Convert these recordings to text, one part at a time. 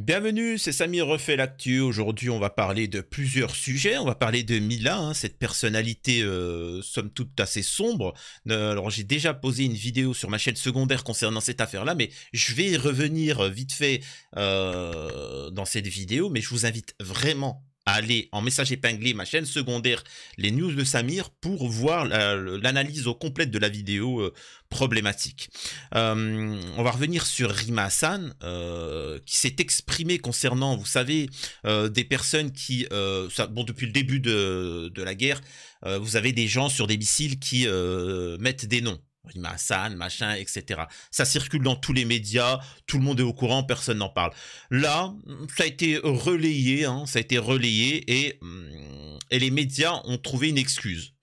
Bienvenue, c'est Samir refait l'actu. Aujourd'hui, on va parler de plusieurs sujets. On va parler de Mila, hein, cette personnalité euh, somme toute assez sombre. alors, j'ai déjà posé une vidéo sur ma chaîne secondaire concernant cette affaire-là, mais je vais revenir euh, vite fait euh, dans cette vidéo. Mais je vous invite vraiment aller en message épinglé ma chaîne secondaire, les news de Samir, pour voir euh, l'analyse au complète de la vidéo euh, problématique. Euh, on va revenir sur Rima Hassan, qui s'est exprimé concernant, vous savez, des personnes qui, bon, depuis le début de la guerre, vous avez des gens sur des missiles qui mettent des noms. Rima machin, etc. Ça circule dans tous les médias, tout le monde est au courant, personne n'en parle. Là, ça a été relayé, hein, ça a été relayé hum, et, les médias ont trouvé une excuse.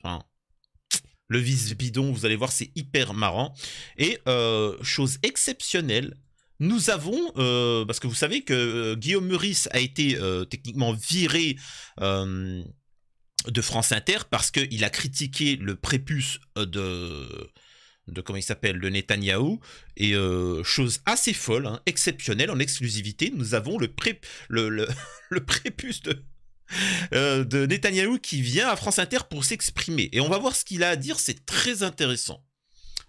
le vice bidon, vous allez voir, c'est hyper marrant. Et euh, chose exceptionnelle, nous avons, euh, parce que vous savez que euh, Guillaume Meurice a été techniquement viré hum, de France Inter parce qu'il a critiqué le prépuce de de comment il s'appelle, de Netanyahu Et euh, chose assez folle, hein, exceptionnelle, en exclusivité, nous avons le, le, prépuce de, euh, qui vient à France Inter pour s'exprimer. Et on va voir ce qu'il a à dire, c'est très intéressant.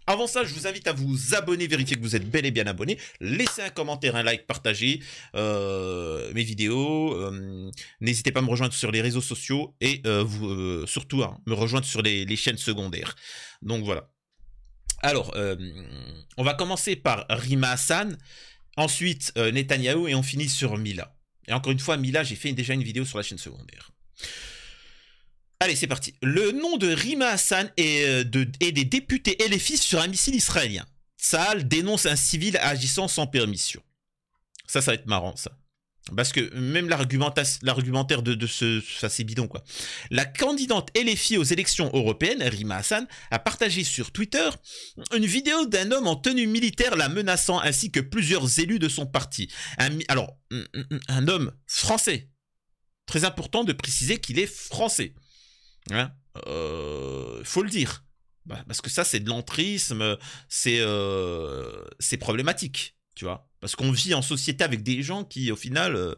Avant ça, je vous invite à vous abonner, vérifier que vous êtes bel et bien abonné. Laissez un commentaire, un like, partagez euh, mes vidéos. Euh, n'hésitez pas à me rejoindre sur les réseaux sociaux et surtout à me rejoindre sur les chaînes secondaires. Donc voilà. Alors, euh, on va commencer par Rima Hassan, ensuite euh, Netanyahu et on finit sur Mila. Et encore une fois, Mila, j'ai fait déjà une vidéo sur la chaîne secondaire. Allez, c'est parti. Le nom de Rima Hassan et, euh, de, et des députés sur un missile israélien. Saal dénonce un civil agissant sans permission. Ça, ça va être marrant, ça. Parce que même l'argumentaire de, ce... Ça, c'est bidon, quoi. La candidate LFI aux élections européennes, Rima Hassan, a partagé sur Twitter une vidéo d'un homme en tenue militaire la menaçant, ainsi que plusieurs élus de son parti. alors, un homme français. Très important de préciser qu'il est français. Hein euh, faut le dire. Bah, parce que ça, c'est de l'entrisme, c'est euh, problématique, tu vois. Parce qu'on vit en société avec des gens qui, au final, euh,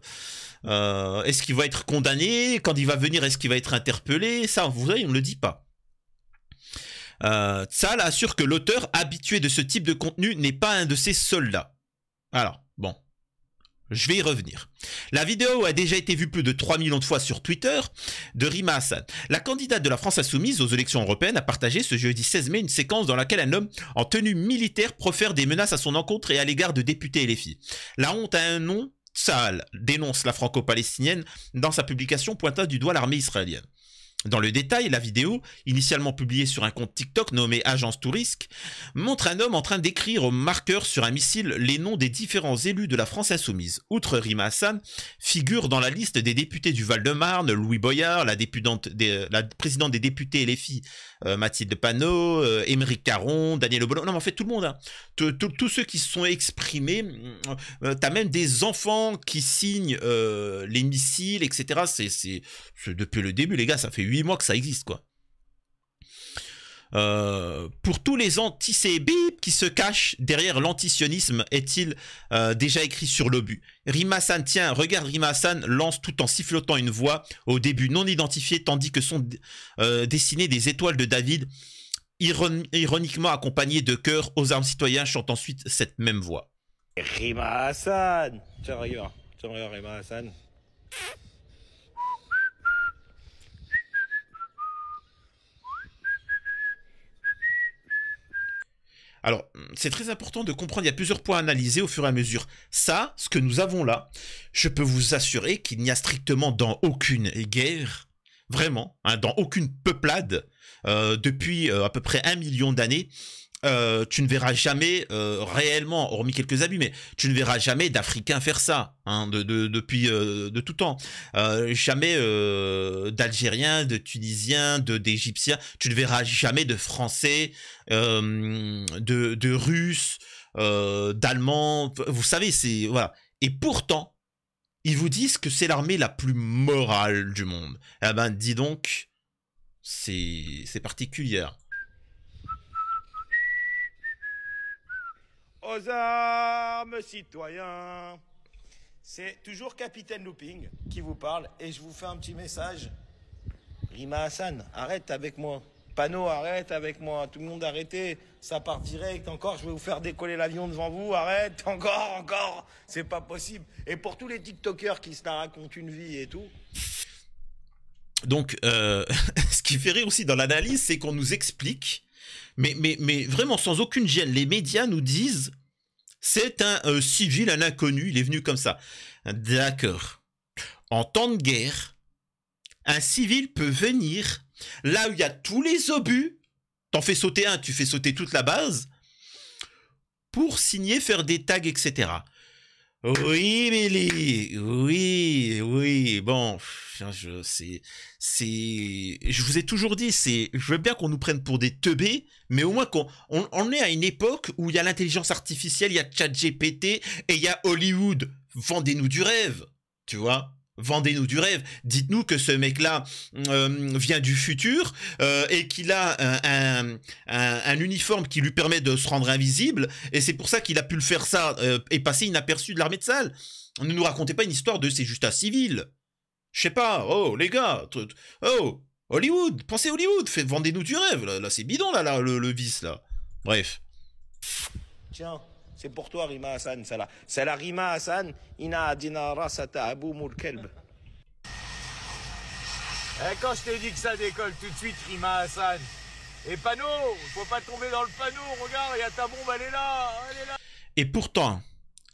euh, est-ce qu'il va être condamné Quand il va venir, est-ce qu'il va être interpellé Ça, vous voyez, on ne le dit pas. Euh, assure que l'auteur habitué de ce type de contenu n'est pas un de ses soldats. Alors, bon, je vais y revenir. La vidéo a déjà été vue plus de 3 millions de fois sur Twitter de Rima La candidate de la France insoumise aux élections européennes a partagé ce jeudi 16 mai une séquence dans laquelle un homme en tenue militaire profère des menaces à son encontre et à l'égard de députés et les filles. La honte a un nom, sale, dénonce la franco-palestinienne dans sa publication pointant du doigt l'armée israélienne. Dans le détail, la vidéo, initialement publiée sur un compte TikTok nommé Agence Tourisque, montre un homme en train d'écrire au marqueur sur un missile les noms des différents élus de la France insoumise. Outre Rima Hassan, figure dans la liste des députés du Val-de-Marne, Louis Boyard, la, la présidente des députés et les filles euh, Mathilde Panot, euh, Émeric Caron, Daniel Obolon, non en fait tout le monde, hein. tous ceux qui se sont exprimés, tu mm, euh, t'as même des enfants qui signent les missiles, etc. C'est depuis le début, les gars, ça fait 8 8 que ça existe, quoi. Euh, pour tous les anti qui se cachent derrière l'antisionisme, est-il euh, déjà écrit sur l'obus Rimasan, tiens, regarde Rimasan lance tout en sifflotant une voix au début non identifiée, tandis que sont euh, dessinées des étoiles de David, ironiquement accompagnées de cœurs aux armes citoyens, chantent ensuite cette même voix. Rima Tiens, regarde, hein. regarde Rima Alors, hum, c'est très important de comprendre, il y a plusieurs points à analyser au fur et à mesure. Ça, ce que nous avons là, je peux vous assurer qu'il n'y a strictement dans aucune guerre, vraiment, hein, dans aucune peuplade, euh, depuis euh, à peu près un million d'années, euh, tu ne verras jamais euh, réellement, hormis quelques abus, mais tu ne verras jamais d'Africains faire ça hein, depuis euh, de tout temps. jamais d'Algériens, de Tunisiens, de d'Égyptiens. Tu ne verras jamais de Français, de, de, Russes, d'Allemands. Vous savez, c'est voilà. Et pourtant, ils vous disent que c'est l'armée la plus morale du monde. Eh ben, dis donc, c'est particulier aux armes citoyens. C'est toujours Capitaine Looping qui vous parle et je vous fais un petit message. Rima Hassan, arrête avec moi. Pano, arrête avec moi. Tout le monde arrêtez. Ça part direct. Encore, je vais vous faire décoller l'avion devant vous. Arrête. Encore, encore. C'est pas possible. Et pour tous les TikTokers qui se la racontent une vie et tout. Donc, euh, ce qui fait rire aussi dans l'analyse, c'est qu'on nous explique mais, vraiment sans aucune gêne, les médias nous disent c'est un euh, civil, un inconnu, il est venu comme ça. D'accord. En temps de guerre, un civil peut venir là où il y a tous les obus, t'en fais sauter un, tu fais sauter toute la base, pour signer, faire des tags, etc. Oui, Billy. Oui, oui. Bon, je c'est c'est je vous ai toujours dit c'est je veux bien qu'on nous prenne pour des teubés, mais au moins qu'on on, est à une époque où il y a l'intelligence artificielle, il y a ChatGPT et il y a Hollywood. Vendez-nous du rêve, tu vois vendez-nous du rêve, dites-nous que ce mec-là euh, vient du futur euh, et qu'il a un, uniforme qui lui permet de se rendre invisible, et c'est pour ça qu'il a pu le faire ça euh, et passer inaperçu de l'armée de salle. Ne nous racontez pas une histoire de c'est juste un civil. Je sais pas, oh les gars, oh Hollywood, pensez Hollywood, vendez-nous du rêve, là, c'est bidon là, le, le vice là. Bref. Ciao. C'est pour toi, Rima Hassan, celle-là. Celle-là, Rima Hassan, Ina Adina Rasata Abu kelb. Eh, quand je t'ai dit que ça décolle tout de suite, Rima Hassan. Et panneau, faut pas tomber dans le panneau, regarde, il y a ta bombe, elle est là, elle est là. Et pourtant,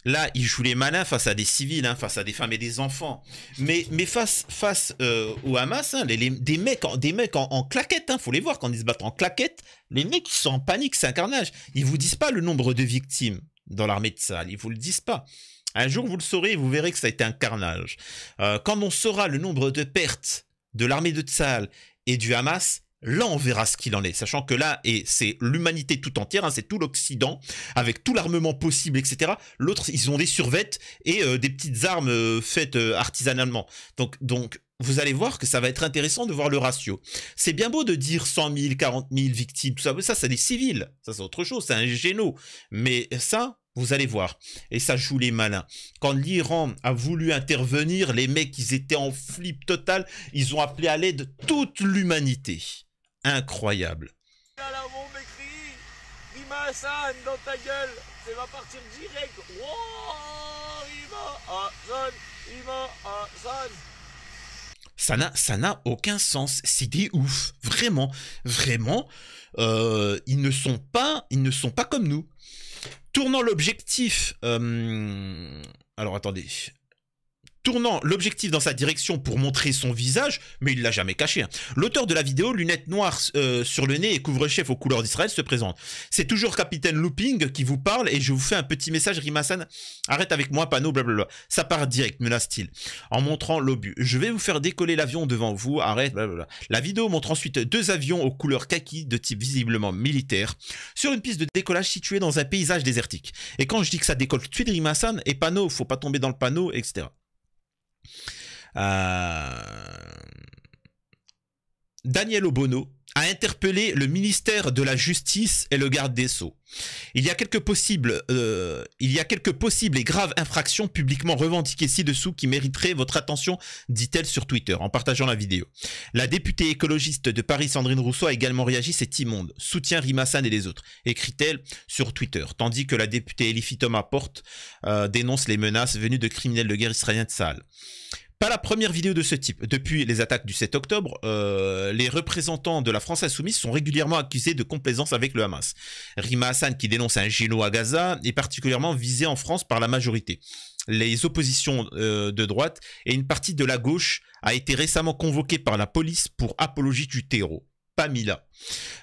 Là, ils jouent les malins face à des civils, hein, face à des femmes et des enfants. Mais, mais face, face euh, au Hamas, hein, les, des mecs, en, des mecs en, claquette, hein, faut les voir quand ils se battent en claquette. Les mecs qui sont en panique, c'est un carnage. Ils vous disent pas le nombre de victimes dans l'armée de Tzal, Ils vous le disent pas. Un jour, vous le saurez et vous verrez que ça a été un carnage. Euh, quand on saura le nombre de pertes de l'armée de Tsahal et du Hamas, là, on verra ce qu'il en est. Sachant que là, et c'est l'humanité tout entière, hein, c'est tout l'Occident, avec tout l'armement possible, etc. L'autre, ils ont des survettes et euh, des petites armes euh, faites artisanalement. Donc, donc vous allez voir que ça va être intéressant de voir le ratio. C'est bien beau de dire 100 000, 40 000 victimes, tout ça, mais ça, c'est des civils. Ça, c'est autre chose, c'est un géno. Mais ça, vous allez voir. Et ça joue les malins. Quand l'Iran a voulu intervenir, les mecs, ils étaient en flip total. Ils ont appelé à l'aide toute l'humanité. Incroyable. dans ta gueule, ça va partir direct. Ça n'a, aucun sens. C'est des ouf. Vraiment, vraiment, euh, ils ne sont pas, ils ne sont pas comme nous. Tournant l'objectif, euh, alors attendez, tournant l'objectif dans sa direction pour montrer son visage, mais il l'a jamais caché. Hein. L'auteur de la vidéo, lunettes noires euh, sur le nez et couvre-chef aux couleurs d'Israël, se présente. C'est toujours Capitaine Looping qui vous parle et je vous fais un petit message, Rimasan. arrête avec moi, panneau, blablabla. Ça part direct, menace-t-il, en montrant l'obus. Je vais vous faire décoller l'avion devant vous, arrête, blablabla. La vidéo montre ensuite deux avions aux couleurs kaki de type visiblement militaire sur une piste de décollage située dans un paysage désertique. Et quand je dis que ça décolle tout de suite, Rimasan, et panneau, faut pas tomber dans le panneau, etc. Euh, Daniel Obono, a interpellé le ministère de la Justice et le garde des Sceaux. Il y a quelques possibles, euh, il y a et graves infractions publiquement revendiquées ci-dessous qui mériteraient votre attention, dit-elle sur Twitter en partageant la vidéo. La députée écologiste de Paris, Sandrine Rousseau, a également réagi, c'est immonde, soutient Rimassan et les autres, écrit-elle sur Twitter, tandis que la députée Elifi Thomas Porte euh, dénonce les menaces venues de criminels de guerre israéliens de sale. Pas la première vidéo de ce type. Depuis les attaques du 7 octobre, euh, les représentants de la France insoumise sont régulièrement accusés de complaisance avec le Hamas. Rima Hassan, qui dénonce un géno à Gaza, est particulièrement visé en France par la majorité. Les oppositions euh, de droite et une partie de la gauche a été récemment convoquée par la police pour apologie du terreau. Pamila.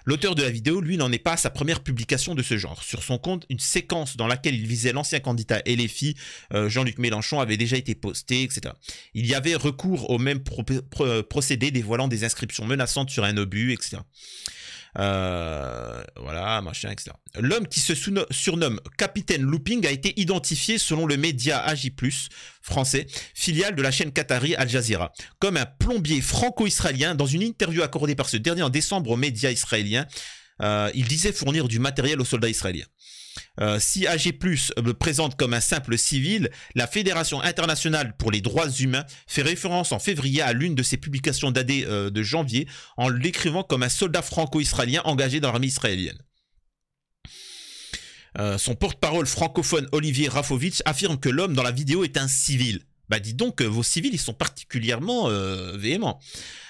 L'auteur de la vidéo, lui, n'en est pas à sa première publication de ce genre. Sur son compte, une séquence dans laquelle il visait l'ancien candidat LFI, euh, Jean-Luc Mélenchon, avait déjà été postée, etc. Il y avait recours au même procédé dévoilant des inscriptions menaçantes sur un obus, etc. Euh, voilà, machin, L'homme qui se surnomme Capitaine Looping a été identifié selon le média AJ+, français, filiale de la chaîne qatari Al Jazeera, comme un plombier franco-israélien. Dans une interview accordée par ce dernier en décembre aux médias israéliens, euh, il disait fournir du matériel aux soldats israéliens. Euh, si AG+, me présente comme un simple civil, la Fédération internationale pour les droits humains fait référence en février à l'une de ses publications d'AD euh, de janvier en l'écrivant comme un soldat franco-israélien engagé dans l'armée israélienne. Euh, son porte-parole francophone Olivier Rafovitch affirme que l'homme dans la vidéo est un civil. Bah dis donc, vos civils, ils sont particulièrement véhéments.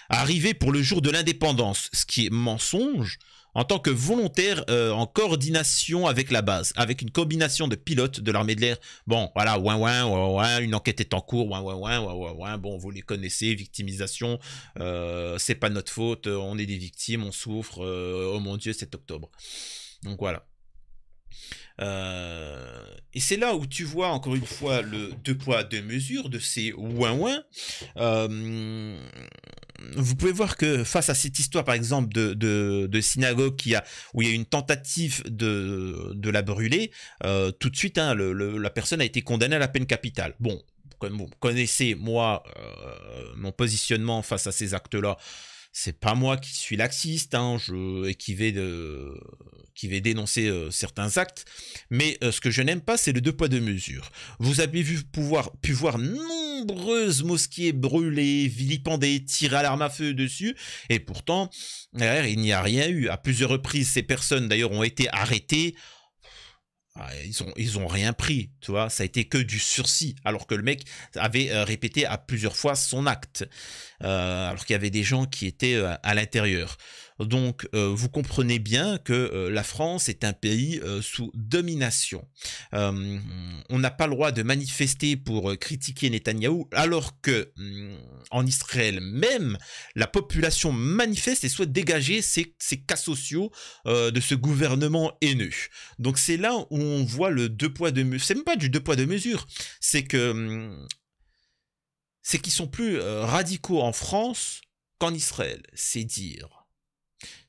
Arrivé pour le jour de l'indépendance, ce qui est mensonge, en tant que volontaire euh, en coordination avec la base, avec une combination de pilotes de l'armée de l'air. Bon, voilà, ouin ouin, ouin ouin, une enquête est en cours, ouin ouin ouin, ouin ouin, bon, vous les connaissez, victimisation, euh, c'est pas notre faute, euh, on est des victimes, on souffre, oh mon dieu, c'est octobre. Donc voilà. et c'est là où tu vois encore une fois le deux poids deux mesures de ces ouin ouin vous pouvez voir que face à cette histoire, par exemple, de, de, synagogue qui où il y a eu une tentative de, la brûler, euh, tout de suite, hein, la personne a été condamnée à la peine capitale. Bon, vous connaissez, moi, euh, mon positionnement face à ces actes-là, c'est pas moi qui suis laxiste hein, et qui vais, dénoncer euh, certains actes, mais euh, ce que je n'aime pas, c'est le deux poids deux mesures. Vous avez vu pouvoir, pu voir nombreuses mosquées brûlées, vilipendées, tirées à l'arme à feu dessus, et pourtant, il n'y a rien eu. À plusieurs reprises, ces personnes d'ailleurs ont été arrêtées ah, ils ont, ils ont rien pris, tu vois. Ça a été que du sursis, alors que le mec avait euh, répété à plusieurs fois son acte, euh, alors qu'il y avait des gens qui étaient euh, à l'intérieur. Donc euh, vous comprenez bien que euh, la France est un pays euh, sous domination. on n'a pas le droit de manifester pour critiquer Netanyahou alors que mm, en Israël même, la population manifeste et souhaite dégager ces, cas sociaux de ce gouvernement haineux. Donc c'est là où on voit le deux poids de mesures. C'est même pas du deux poids deux mesures, c'est que mm, c'est qu'ils sont plus radicaux en France qu'en Israël, c'est dire.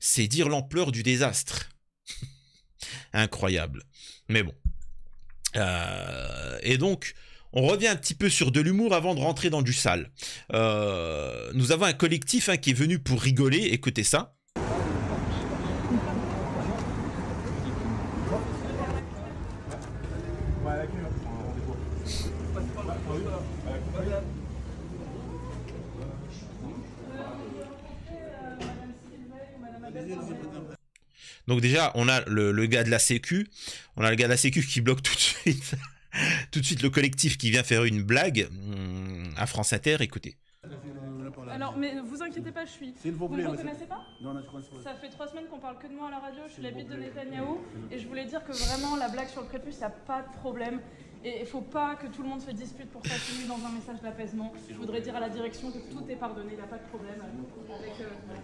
C'est dire l'ampleur du désastre. Incroyable. Mais bon. Euh, et donc, on revient un petit peu sur de l'humour avant de rentrer dans du sale. Euh, nous avons un collectif hein, qui est venu pour rigoler, écoutez ça. Donc déjà, on a le, gars de la Sécu, on a le gars de la Sécu qui bloque tout de suite, tout de suite le collectif qui vient faire une blague hmm, à France Inter. Écoutez. Alors, mais vous inquiétez pas, je suis. vous ne me reconnaissez pas Non, je pas. Ça fait trois semaines qu'on parle que de moi à la radio, je suis la de Netanyahu Et je voulais dire que vraiment, la blague sur le prépuce, ça n'a pas de problème. Et il faut pas que tout le monde se dispute pour tenue dans un message d'apaisement. Je voudrais dire à la direction que tout est pardonné, il n'y a pas de problème. Euh,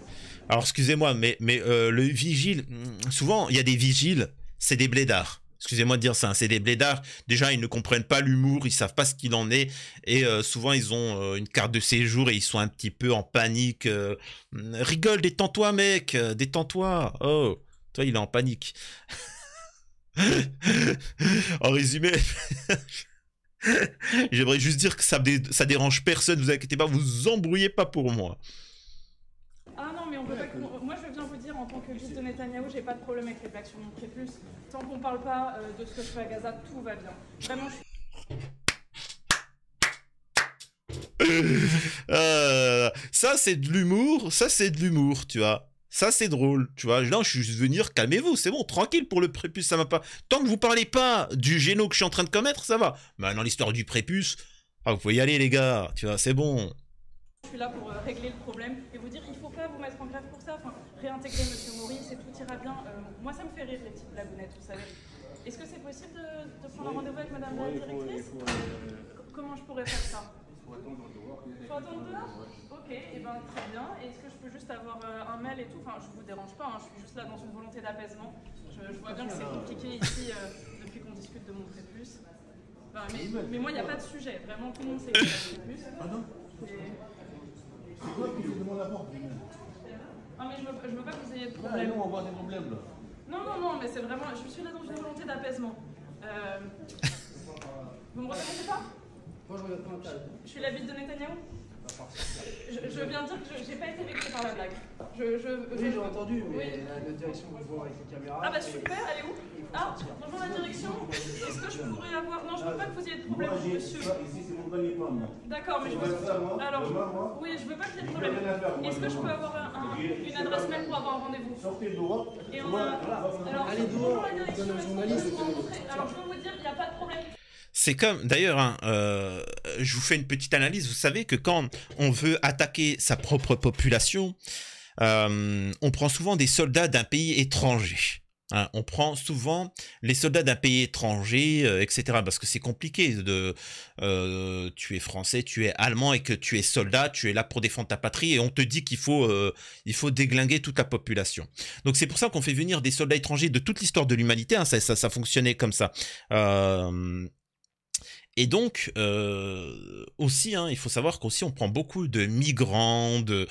Alors excusez-moi, mais, mais euh, le vigile, souvent il y a des vigiles, c'est des blédards. Excusez-moi de dire ça, c'est des blédards. Déjà, ils ne comprennent pas l'humour, ils savent pas ce qu'il en est, et euh, souvent ils ont une carte de séjour et ils sont un petit peu en panique. Rigole, détends-toi, mec, détends-toi. Oh, toi, il est en panique. en résumé, j'aimerais juste dire que ça, dérange personne, vous inquiétez pas, vous embrouillez pas pour moi. Ah non, mais on peut pas. Moi, je veux bien vous dire, en tant que juge de Netanyahou, j'ai pas de problème avec les blagues sur mon prépuce. Tant qu'on parle pas euh, de ce que je fais à Gaza, tout va bien. Vraiment, je... Euh, ça c'est de l'humour, ça c'est de l'humour, tu vois. Ça, c'est drôle, tu vois. Là, je suis juste venir, calmez-vous, c'est bon, tranquille pour le prépuce, ça va pas. Tant que vous parlez pas du géno que je suis en train de commettre, ça va. Maintenant, l'histoire du prépuce, ah, vous pouvez y aller, les gars, tu vois, c'est bon. Je suis là pour euh, régler le problème et vous dire il faut pas vous mettre en grève pour ça. Enfin, réintégrer Monsieur Maurice et tout ira bien. Euh, moi, ça me fait rire les petites blagounettes, vous savez. Est-ce que c'est possible de, prendre un rendez-vous avec Madame la directrice euh, Comment je pourrais faire ça faut attendre dehors. Ok, et eh ben, très bien. Est-ce que je peux juste avoir euh, un mail et tout Enfin, je vous dérange pas, hein, je suis juste là dans une volonté d'apaisement. Je, vois bien que c'est compliqué ici euh, depuis qu'on discute de mon prépuce. mais, moi, il n'y a pas de sujet. Vraiment, tout le monde sait que c'est mon prépuce. Ah non C'est quoi qui vous demande la porte Non, ah, mais je veux, veux pas que vous ayez de problème. non, on va des problèmes là. Non, non, non, mais c'est vraiment. Je suis là dans une volonté d'apaisement. Euh, vous me reconnaissez pas moi, je Je suis la ville de Netanyahu je, viens de dire que je n'ai pas été vexée par la blague. Je, oui, j'ai entendu, mais la, direction que vous voit avec les caméras. Ah bah super, elle est où Ah, bonjour la direction. Est-ce que je pourrais avoir. Non, je ne veux ah, pas que vous ayez de problème, monsieur. Ici, c'est mon D'accord, mais je veux. Alors, oui, je veux pas qu'il y ait de problème. Est-ce que je peux avoir une adresse mail pour avoir un rendez-vous Sortez dehors. Et Alors, Allez dehors, bonjour la direction. Alors, je veux vous dire, il n'y a pas de problème. C'est comme, d'ailleurs, hein, euh, je vous fais une petite analyse. Vous savez que quand on veut attaquer sa propre population, euh, on prend souvent des soldats d'un pays étranger. Hein. on prend souvent les soldats d'un pays étranger, euh, etc. Parce que c'est compliqué de tu es français, tu es allemand et que tu es soldat, tu es là pour défendre ta patrie et on te dit qu'il faut faut déglinguer toute la population. Donc c'est pour ça qu'on fait venir des soldats étrangers de toute l'histoire de l'humanité. Hein. ça, ça, fonctionnait comme ça. Et donc, euh, aussi, hein, il faut savoir qu'aussi, on prend beaucoup de migrants, de,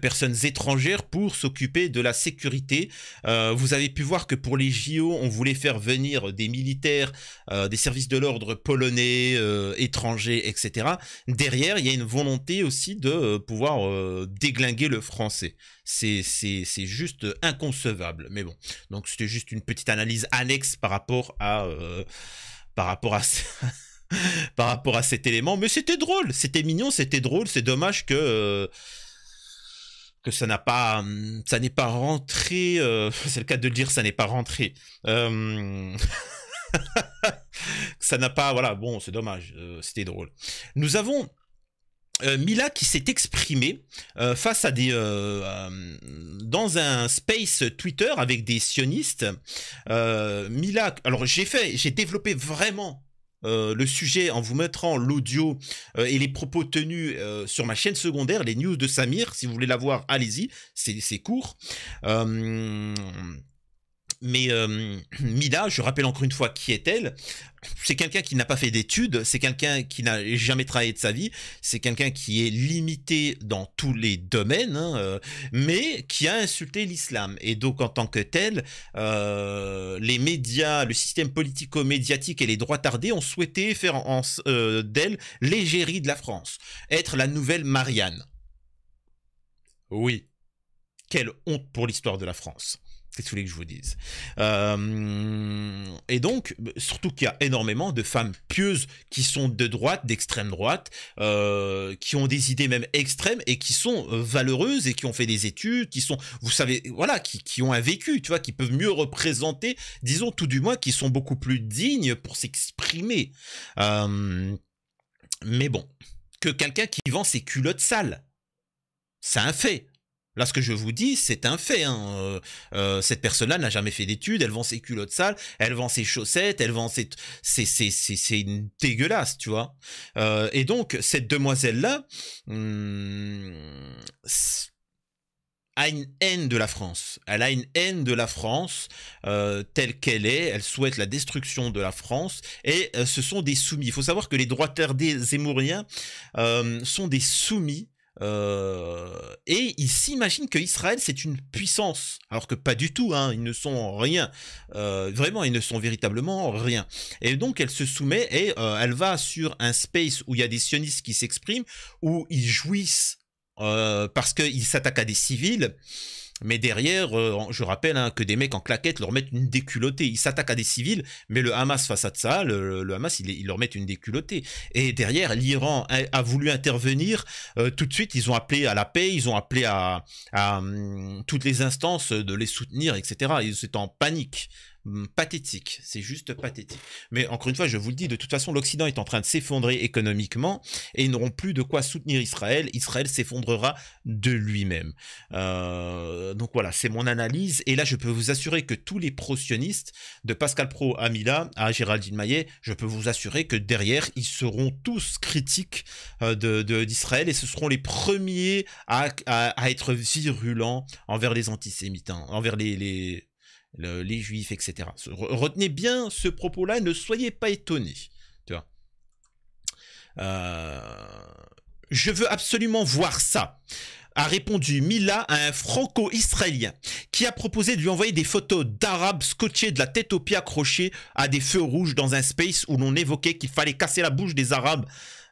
personnes étrangères pour s'occuper de la sécurité. Euh, vous avez pu voir que pour les JO, on voulait faire venir des militaires, euh, des services de l'ordre polonais, étrangers, etc. Derrière, il y a une volonté aussi de pouvoir déglinguer le français. C'est juste inconcevable. Mais bon, donc c'était juste une petite analyse annexe par rapport à... par rapport à par rapport à cet élément. Mais c'était drôle, c'était mignon, c'était drôle. C'est dommage que euh, que ça n'a pas, hum, ça n'est pas rentré. Euh, c'est le cas de dire, ça n'est pas rentré. Euh, ça n'a pas, voilà, bon, c'est dommage, c'était drôle. Nous avons Mila qui s'est exprimée face à des hum, dans un space Twitter avec des sionistes. Mila, alors j'ai fait, j'ai développé vraiment euh, le sujet en vous mettant l'audio euh, et les propos tenus euh, sur ma chaîne secondaire, les news de Samir. Si vous voulez la voir, allez-y, c'est court mais Mida, euh, Mila, je rappelle encore une fois qui est-elle C'est quelqu'un qui n'a pas fait d'études, c'est quelqu'un qui n'a jamais travaillé de sa vie, c'est quelqu'un qui est limité dans tous les domaines, hein, euh, mais qui a insulté l'islam. Et donc en tant que tel, euh, les médias, le système politico-médiatique et les droits tardés ont souhaité faire d'elle l'égérie de la France, être la nouvelle Marianne. Oui, quelle honte pour l'histoire de la France. C'est ce que je vous dise euh, Et donc, surtout qu'il y a énormément de femmes pieuses qui sont de droite, d'extrême droite, euh, qui ont des idées même extrêmes et qui sont euh, valeureuses et qui ont fait des études, qui sont, vous savez, voilà, qui, ont un vécu, tu vois, qui peuvent mieux représenter, disons tout du moins, qui sont beaucoup plus dignes pour s'exprimer. mais bon, que quelqu'un qui vend ses culottes sales, c'est un fait. Là, ce que je vous dis, c'est un fait. Hein. Euh, euh, cette personne-là n'a jamais fait d'études, elle vend ses culottes sales, elle vend ses chaussettes, elle vend ses... C'est, c'est, c'est, dégueulasse, tu vois. Euh, et donc, cette demoiselle-là hmm, a une haine de la France. Elle a une haine de la France telle qu'elle est, elle souhaite la destruction de la France, et ce sont des soumis. Il faut savoir que les droiteurs des Zemmouriens sont des soumis euh, et ils s'imaginent que Israël c'est une puissance, alors que pas du tout, hein, ils ne sont rien. Euh, vraiment, ils ne sont véritablement rien. Et donc elle se soumet et euh, elle va sur un space où il y a des sionistes qui s'expriment, où ils jouissent parce qu'ils s'attaquent à des civils. Mais derrière, euh, je rappelle hein, que des mecs en claquettes leur mettent une déculottée. Ils s'attaquent à des civils, mais le Hamas face à ça, le, Hamas, il, leur met une déculottée. Et derrière, l'Iran a, voulu intervenir. Euh, tout de suite, ils ont appelé à la paix, ils ont appelé à, à hum, toutes les instances de les soutenir, etc. Ils étaient en panique. Hmm, pathétique. C'est juste pathétique. Mais encore une fois, je vous le dis, de toute façon, l'Occident est en train de s'effondrer économiquement et ils n'auront plus de quoi soutenir Israël. Israël s'effondrera de lui-même. Euh, donc voilà, c'est mon analyse. Et là, je peux vous assurer que tous les pro-sionistes, de Pascal Pro à Mila, à Géraldine Maillet, je peux vous assurer que derrière, ils seront tous critiques euh, d'Israël de, et ce seront les premiers à, être virulents envers les antisémites, hein, envers les les juifs, etc. Retenez bien ce propos-là, ne soyez pas étonnés. Tu vois. Euh, je veux absolument voir ça a répondu Mila à un franco-israélien qui a proposé de lui envoyer des photos d'arabes scotchés de la tête aux pieds accrochés à des feux rouges dans un space où l'on évoquait qu'il fallait casser la bouche des arabes.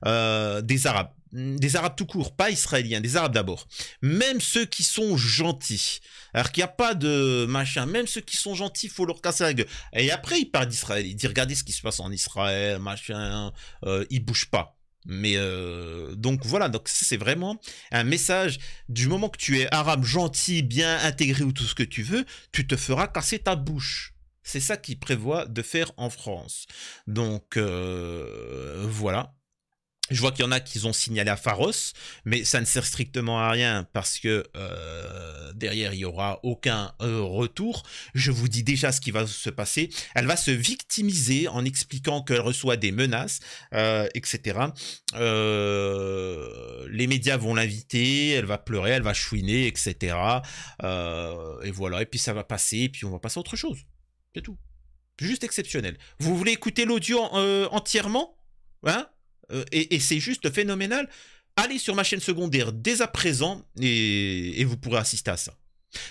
Euh, des arabes. Mm, des Arabes tout court, pas israéliens, des Arabes d'abord, même ceux qui sont gentils, alors qu'il n'y a pas de machin, même ceux qui sont gentils, faut leur casser la gueule. Et après, ils parlent d'Israël, ils disent regardez ce qui se passe en Israël, machin, il euh, ils bougent pas. Mais euh, donc voilà, donc c'est vraiment un message. Du moment que tu es arabe, gentil, bien intégré ou tout ce que tu veux, tu te feras casser ta bouche. C'est ça qu'il prévoit de faire en France. Donc euh, voilà. Je vois qu'il y en a qui ont signalé à Pharos, mais ça ne sert strictement à rien parce que euh, derrière il y aura aucun euh, retour. Je vous dis déjà ce qui va se passer. Elle va se victimiser en expliquant qu'elle reçoit des menaces, euh, etc. les médias vont l'inviter, elle va pleurer, elle va chouiner, etc. et voilà. Et puis ça va passer, et puis on va passer à autre chose. C'est tout. Juste exceptionnel. Vous voulez écouter l'audio entièrement, hein euh, et, c'est juste phénoménal. Allez sur ma chaîne secondaire dès à présent et, vous pourrez assister à ça.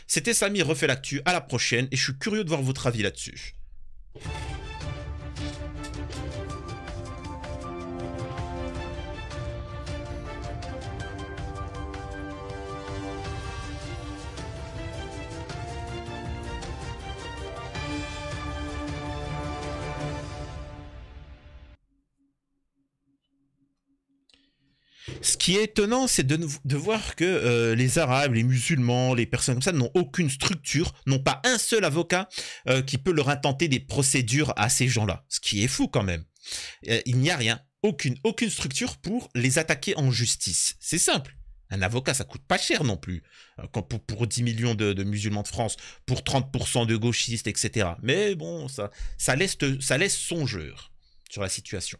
C'était Samy refait l'actu, à la prochaine et je suis curieux de voir votre avis là-dessus. Ce qui est étonnant, c'est de, voir que euh, les Arabes, les musulmans, les personnes comme ça n'ont aucune structure, n'ont pas un seul avocat euh, qui peut leur intenter des procédures à ces gens-là. Ce qui est fou quand même. Euh, il n'y a rien, aucune, structure pour les attaquer en justice. C'est simple. Un avocat, ça coûte pas cher non plus. pour, 10 millions de, de, musulmans de France, pour 30% de gauchistes, etc. Mais bon, ça, ça, ça laisse songeur sur la situation.